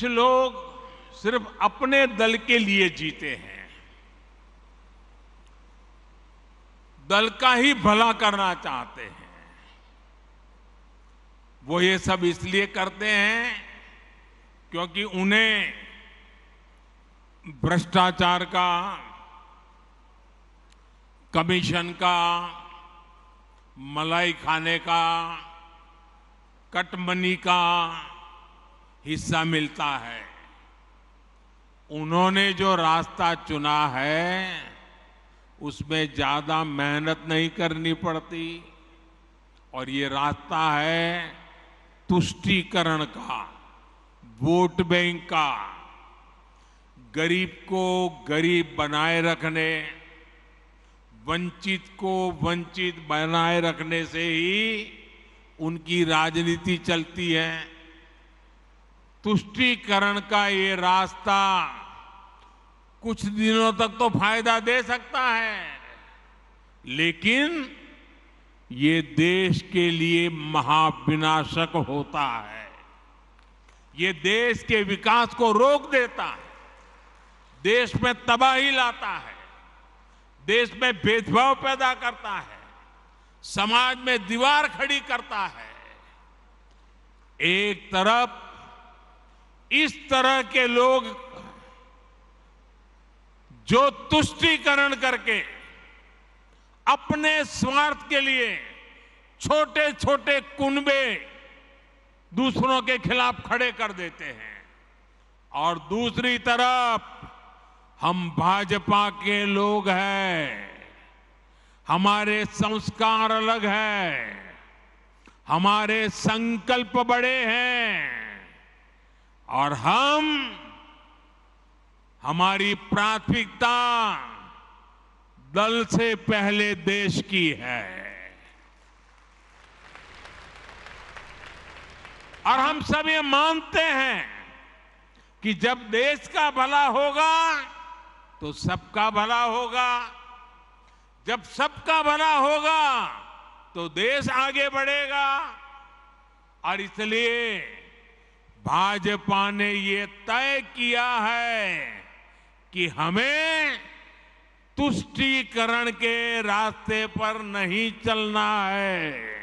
कुछ लोग सिर्फ अपने दल के लिए जीते हैं दल का ही भला करना चाहते हैं वो ये सब इसलिए करते हैं क्योंकि उन्हें भ्रष्टाचार का कमीशन का मलाई खाने का कटमनी का हिस्सा मिलता है उन्होंने जो रास्ता चुना है उसमें ज्यादा मेहनत नहीं करनी पड़ती और ये रास्ता है तुष्टीकरण का वोट बैंक का गरीब को गरीब बनाए रखने वंचित को वंचित बनाए रखने से ही उनकी राजनीति चलती है तुष्टीकरण का ये रास्ता कुछ दिनों तक तो फायदा दे सकता है लेकिन ये देश के लिए महाविनाशक होता है ये देश के विकास को रोक देता है देश में तबाही लाता है देश में भेदभाव पैदा करता है समाज में दीवार खड़ी करता है एक तरफ इस तरह के लोग जो तुष्टीकरण करके अपने स्वार्थ के लिए छोटे छोटे कुनबे दूसरों के खिलाफ खड़े कर देते हैं और दूसरी तरफ हम भाजपा के लोग हैं हमारे संस्कार अलग है हमारे संकल्प बड़े हैं और हम हमारी प्राथमिकता दल से पहले देश की है और हम सब ये मानते हैं कि जब देश का भला होगा तो सबका भला होगा जब सबका भला होगा तो देश आगे बढ़ेगा और इसलिए भाजपा ने ये तय किया है कि हमें तुष्टीकरण के रास्ते पर नहीं चलना है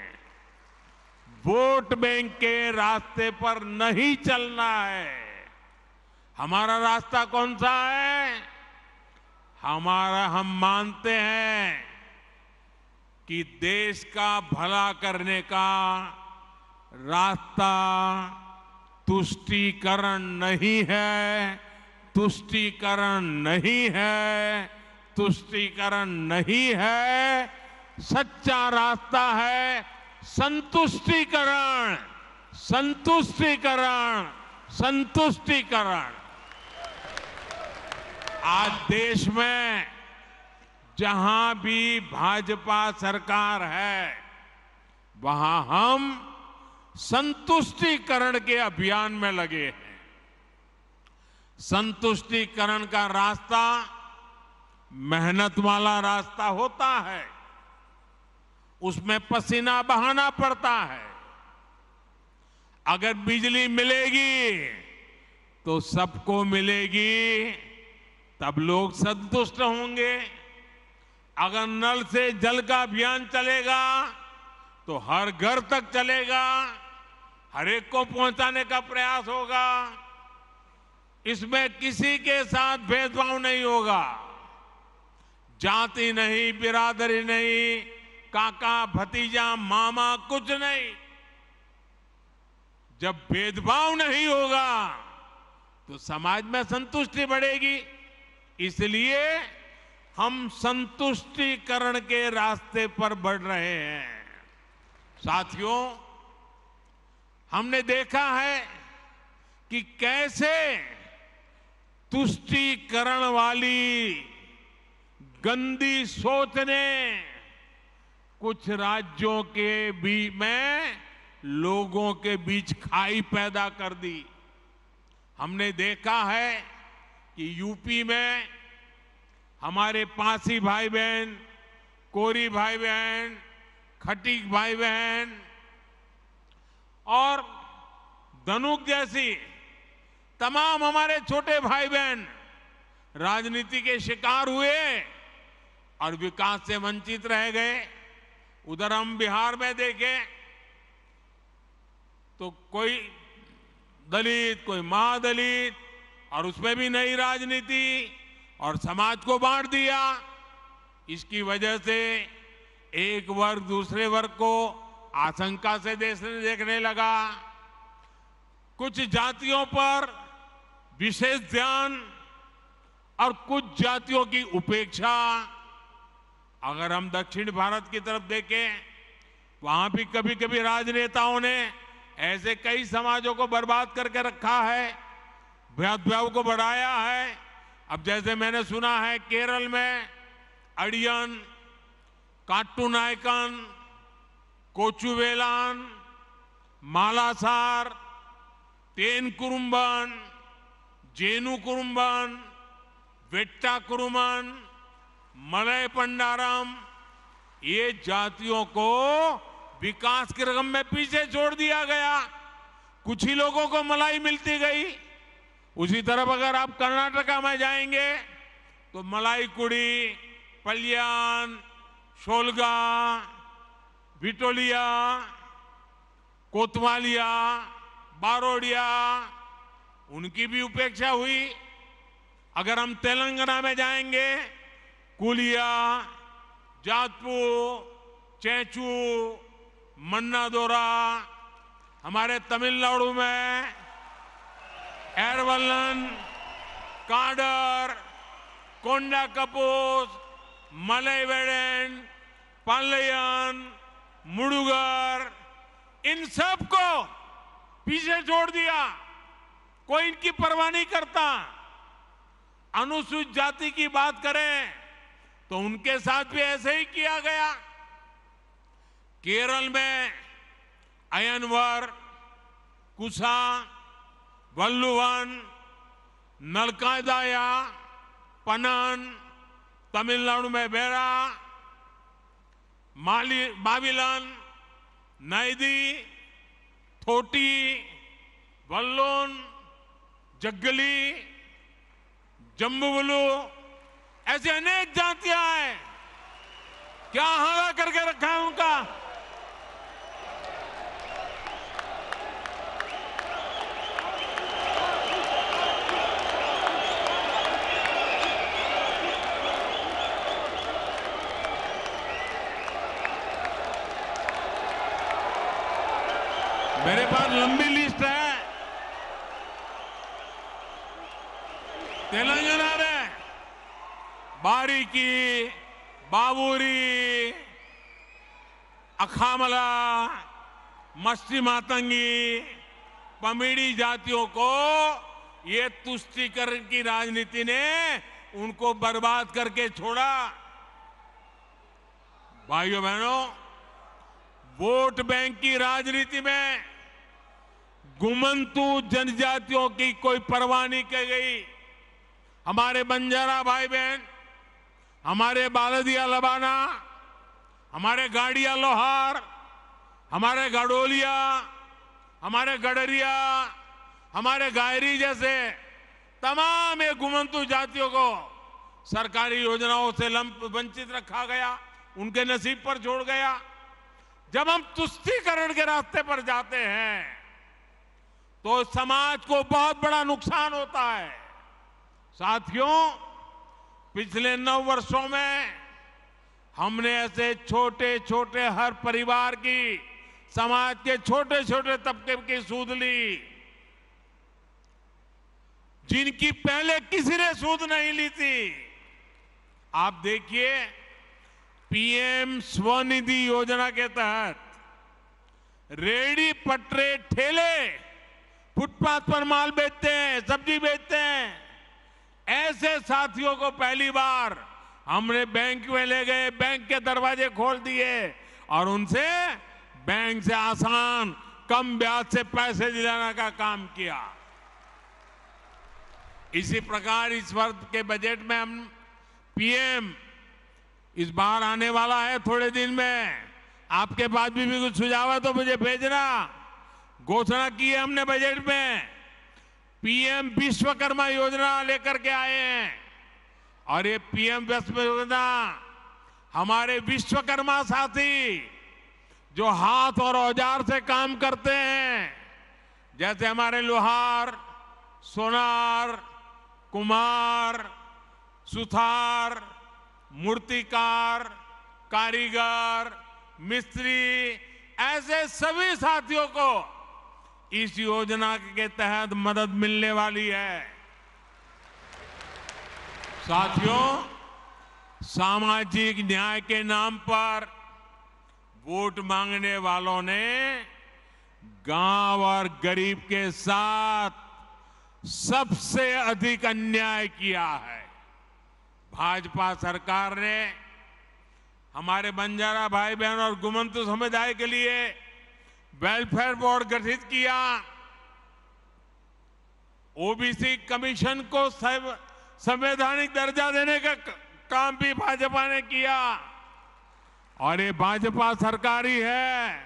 वोट बैंक के रास्ते पर नहीं चलना है हमारा रास्ता कौन सा है हमारा हम मानते हैं कि देश का भला करने का रास्ता तुष्टीकरण नहीं है तुष्टीकरण नहीं है तुष्टीकरण नहीं है सच्चा रास्ता है संतुष्टिकरण संतुष्टिकरण संतुष्टिकरण आज देश में जहां भी भाजपा सरकार है वहां हम संतुष्टिकरण के अभियान में लगे हैं संतुष्टिकरण का रास्ता मेहनत वाला रास्ता होता है उसमें पसीना बहाना पड़ता है अगर बिजली मिलेगी तो सबको मिलेगी तब लोग संतुष्ट होंगे अगर नल से जल का अभियान चलेगा तो हर घर तक चलेगा हरेक को पहुंचाने का प्रयास होगा इसमें किसी के साथ भेदभाव नहीं होगा जाति नहीं बिरादरी नहीं काका भतीजा मामा कुछ नहीं जब भेदभाव नहीं होगा तो समाज में संतुष्टि बढ़ेगी इसलिए हम संतुष्टिकरण के रास्ते पर बढ़ रहे हैं साथियों हमने देखा है कि कैसे तुष्टिकरण वाली गंदी सोच ने कुछ राज्यों के बीच में लोगों के बीच खाई पैदा कर दी हमने देखा है कि यूपी में हमारे पासी भाई बहन कोरी भाई बहन खटीक भाई बहन और धनुक जैसी तमाम हमारे छोटे भाई बहन राजनीति के शिकार हुए और विकास से वंचित रह गए उधर हम बिहार में देखे तो कोई दलित कोई महादलित और उसमें भी नई राजनीति और समाज को बांट दिया इसकी वजह से एक वर्ग दूसरे वर्ग को आशंका से देश ने देखने लगा कुछ जातियों पर विशेष ध्यान और कुछ जातियों की उपेक्षा अगर हम दक्षिण भारत की तरफ देखें वहां भी कभी कभी राजनेताओं ने ऐसे कई समाजों को बर्बाद करके रखा है भेदभाव को बढ़ाया है अब जैसे मैंने सुना है केरल में अड़ियन काटू नायकन कोचुवेलान मालासार तेनकुरुम्बन जेनुकुरुम्बन वेट्टाकुरुमन मलय पंडारम ये जातियों को विकास की रकम में पीछे छोड़ दिया गया कुछ ही लोगों को मलाई मिलती गई उसी तरफ अगर आप कर्नाटका में जाएंगे तो मलाई कुड़ी पलियान शोलगा विटोलिया कोतवालिया बारोडिया उनकी भी उपेक्षा हुई अगर हम तेलंगाना में जाएंगे कुलिया जातपू चैचू मन्नादोरा हमारे तमिलनाडु में एरवलन काडर कोंडा कपूस मलय पालयन मुड़ुगर इन सब को पीछे छोड़ दिया कोई इनकी परवाह नहीं करता अनुसूचित जाति की बात करें तो उनके साथ भी ऐसे ही किया गया केरल में अयनवर कुसा वल्लुवन नलकादाया पनन तमिलनाडु में बेरा बाबिलान नैदी थोटी वल्लोन जगली जम्बुवलू ऐसे अनेक जातियां हैं क्या हवा करके रखा है उनका मेरे पास लंबी लिस्ट है तेलंगाना में बारीकी बाबूरी अखामला मस्ती मातंगी पमीड़ी जातियों को ये तुष्टिकरण की राजनीति ने उनको बर्बाद करके छोड़ा भाइयों बहनों वोट बैंक की राजनीति में गुमंतु जनजातियों की कोई परवाह नहीं की गई हमारे बंजारा भाई बहन हमारे बालदिया लबाना हमारे गाड़िया लोहार हमारे गडोलिया हमारे गडरिया हमारे गायरी जैसे तमाम ये गुमंतु जातियों को सरकारी योजनाओं से वंचित रखा गया उनके नसीब पर छोड़ गया जब हम तुष्टीकरण के रास्ते पर जाते हैं तो समाज को बहुत बड़ा नुकसान होता है साथियों पिछले नौ वर्षों में हमने ऐसे छोटे छोटे हर परिवार की समाज के छोटे छोटे तबके की सूद ली जिनकी पहले किसी ने सूद नहीं ली थी आप देखिए पीएम स्वनिधि योजना के तहत रेडी पटरे ठेले फुटपाथ पर माल बेचते हैं सब्जी बेचते हैं ऐसे साथियों को पहली बार हमने बैंक में ले गए बैंक के दरवाजे खोल दिए और उनसे बैंक से आसान कम ब्याज से पैसे दिलाने का काम किया इसी प्रकार इस वर्ष के बजट में हम पीएम इस बार आने वाला है थोड़े दिन में आपके पास भी, भी कुछ सुझाव है तो मुझे भेजना घोषणा की है हमने बजट में पीएम विश्वकर्मा योजना लेकर के आए हैं और ये पीएम विश्व योजना हमारे विश्वकर्मा साथी जो हाथ और औजार से काम करते हैं जैसे हमारे लोहार सोनार कुमार सुथार मूर्तिकार कारीगर मिस्त्री ऐसे सभी साथियों को इस योजना के तहत मदद मिलने वाली है साथियों सामाजिक न्याय के नाम पर वोट मांगने वालों ने गांव और गरीब के साथ सबसे अधिक अन्याय किया है भाजपा सरकार ने हमारे बंजारा भाई बहन और गुमंतु समुदाय के लिए वेलफेयर बोर्ड गठित किया ओबीसी कमीशन को संवैधानिक दर्जा देने का काम भी भाजपा ने किया और ये भाजपा सरकार ही है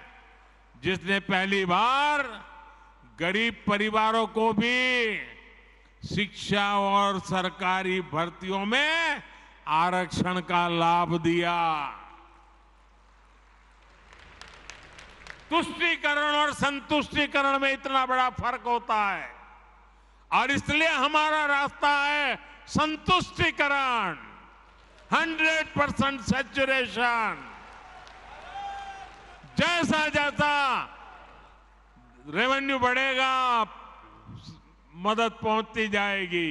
जिसने पहली बार गरीब परिवारों को भी शिक्षा और सरकारी भर्तियों में आरक्षण का लाभ दिया तुष्टिकरण और संतुष्टिकरण में इतना बड़ा फर्क होता है और इसलिए हमारा रास्ता है संतुष्टिकरण 100 परसेंट सेचुरेशन जैसा जैसा रेवेन्यू बढ़ेगा मदद पहुंचती जाएगी